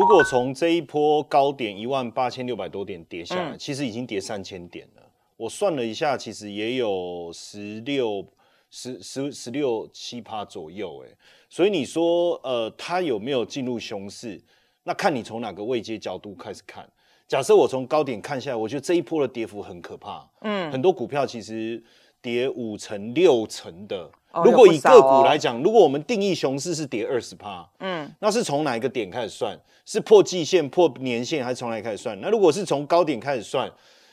如果从这一波高点一万八千六百多点跌下来，其实已经跌三千点了。我算了一下，其实也有十六十十十六七趴左右。诶，所以你说，呃，它有没有进入熊市？那看你从哪个位阶角度开始看。假设我从高点看下来，我觉得这一波的跌幅很可怕。嗯，很多股票其实。跌五成六成的，如果以个股来讲，如果我们定义熊市是跌二十趴，嗯，那是从哪一个点开始算？是破季线、破年线，还是从哪开始算？那如果是从高点开始算，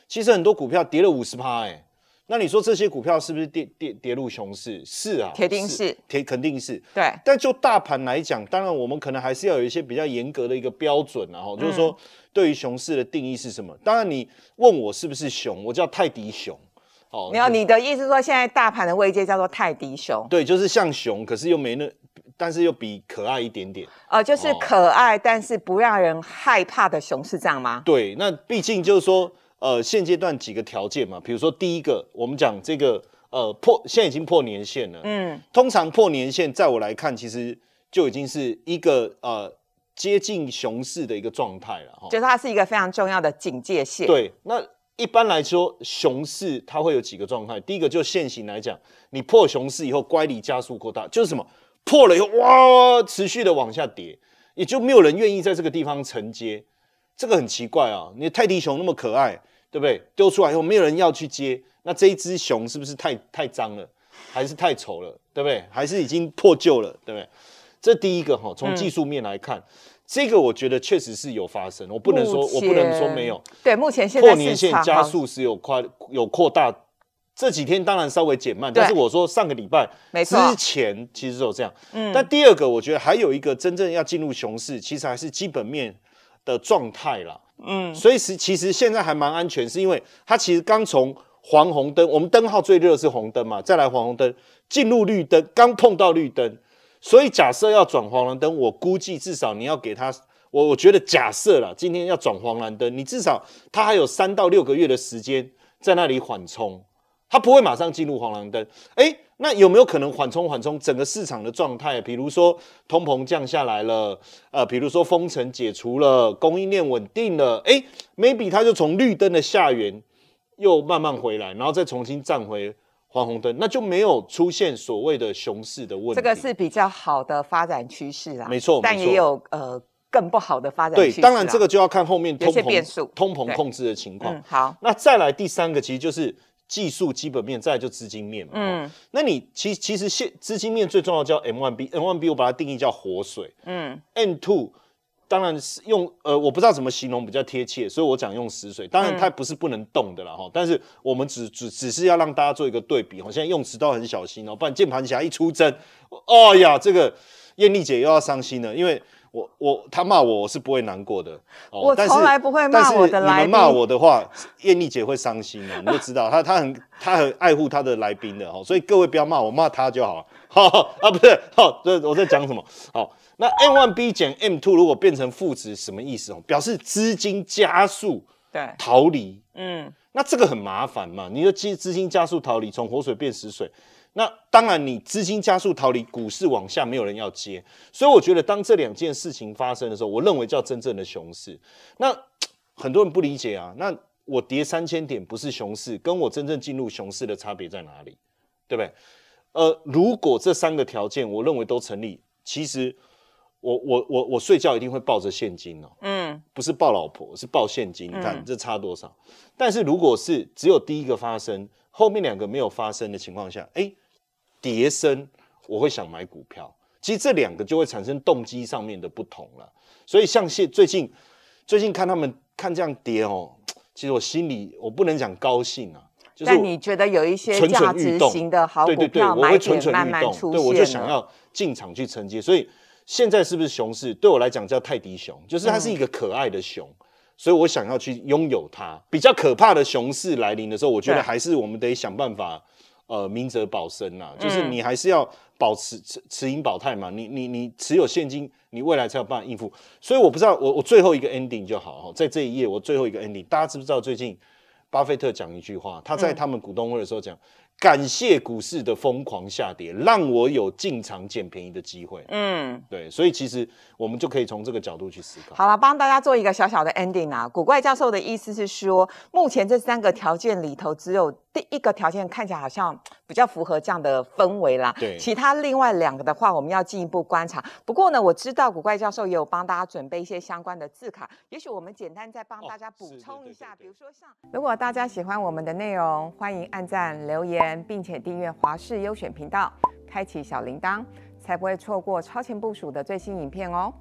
其实很多股票跌了五十趴，哎，那你说这些股票是不是跌跌跌入熊市？是啊，铁定是，铁肯定是对。但就大盘来讲，当然我们可能还是要有一些比较严格的一个标准，然后就是说对于熊市的定义是什么？当然你问我是不是熊，我叫泰迪熊。哦，没有你的意思说现在大盘的位阶叫做泰迪熊，对，就是像熊，可是又没那，但是又比可爱一点点。呃，就是可爱，但是不让人害怕的熊是这样吗？对，那毕竟就是说，呃，现阶段几个条件嘛，比如说第一个，我们讲这个，呃，破现在已经破年限了。嗯，通常破年限，在我来看，其实就已经是一个呃接近熊市的一个状态了。哈，就是它是一个非常重要的警戒线。对，那。一般来说，熊市它会有几个状态。第一个就现行来讲，你破熊市以后乖离加速扩大，就是什么破了以后哇，持续的往下跌，也就没有人愿意在这个地方承接。这个很奇怪啊，你泰迪熊那么可爱，对不对？丢出来以后没有人要去接，那这一只熊是不是太太脏了，还是太丑了，对不对？还是已经破旧了，对不对？这第一个哈，从技术面来看。这个我觉得确实是有发生，我不能说我不能说没有。对，目前现在破年限加速是有扩有扩大，这几天当然稍微减慢，但是我说上个礼拜之前其实有这样。嗯，但第二个我觉得还有一个真正要进入熊市，其实还是基本面的状态啦。嗯，所以是其实现在还蛮安全，是因为它其实刚从黄红灯，我们灯号最热是红灯嘛，再来黄灯进入绿灯，刚碰到绿灯。所以假设要转黄蓝灯，我估计至少你要给他，我我觉得假设了，今天要转黄蓝灯，你至少它还有三到六个月的时间在那里缓冲，它不会马上进入黄蓝灯。哎，那有没有可能缓冲缓冲整个市场的状态？比如说通膨降下来了，呃，比如说封城解除了，供应链稳定了，哎，maybe 它就从绿灯的下缘又慢慢回来，然后再重新站回。黄红灯，那就没有出现所谓的熊市的问题。这个是比较好的发展趋势啦，没错。但也有呃更不好的发展趋势。对，当然这个就要看后面通膨、通膨控制的情况。好，那再来第三个，其实就是技术基本面，再来就资金面嘛。嗯，那你其其实现资金面最重要叫 M one B，M one B 我把它定义叫活水。嗯，M two。当然是用呃，我不知道怎么形容比较贴切，所以我讲用死水。当然它不是不能动的了哈，但是我们只只只是要让大家做一个对比哈。现在用词都很小心哦，不然键盘侠一出征，哎呀，这个艳丽姐又要伤心了，因为。我我他骂我，我是不会难过的。我从来不会骂我的来宾。你们骂我的话，艳丽姐会伤心的。你就知道，她她很她很爱护她的来宾的哦。所以各位不要骂我，骂他就好。好啊，不对，好，对，我在讲什么？好，那 M1B 减 M2 如果变成负值，什么意思？哦，表示资金加速对逃离。嗯，那这个很麻烦嘛。你就资资金加速逃离，从活水变死水。那当然，你资金加速逃离股市往下，没有人要接，所以我觉得当这两件事情发生的时候，我认为叫真正的熊市。那很多人不理解啊，那我跌三千点不是熊市，跟我真正进入熊市的差别在哪里？对不对？呃，如果这三个条件我认为都成立，其实我我我我睡觉一定会抱着现金哦，嗯，不是抱老婆，是抱现金。你看这差多少？但是如果是只有第一个发生，后面两个没有发生的情况下，哎。跌升，我会想买股票。其实这两个就会产生动机上面的不同了。所以像现最近最近看他们看这样跌哦，其实我心里我不能讲高兴啊。就是你觉得有一些蠢蠢欲动的好股票，我会蠢蠢欲动。对，我就想要进场去承接。所以现在是不是熊市？对我来讲叫泰迪熊，就是它是一个可爱的熊，所以我想要去拥有它。比较可怕的熊市来临的时候，我觉得还是我们得想办法。呃，明哲保身呐，就是你还是要保持持持盈保泰嘛。你你你持有现金，你未来才有办法应付。所以我不知道，我我最后一个 ending 就好哈。在这一页，我最后一个 ending，大家知不知道？最近巴菲特讲一句话，他在他们股东会的时候讲。感谢股市的疯狂下跌，让我有进场捡便宜的机会。嗯，对，所以其实我们就可以从这个角度去思考。好了，帮大家做一个小小的 ending 啊。古怪教授的意思是说，目前这三个条件里头，只有第一个条件看起来好像比较符合这样的氛围啦。对，其他另外两个的话，我们要进一步观察。不过呢，我知道古怪教授也有帮大家准备一些相关的字卡，也许我们简单再帮大家补充一下，比如说像……如果大家喜欢我们的内容，欢迎按赞留言。并且订阅华视优选频道，开启小铃铛，才不会错过超前部署的最新影片哦。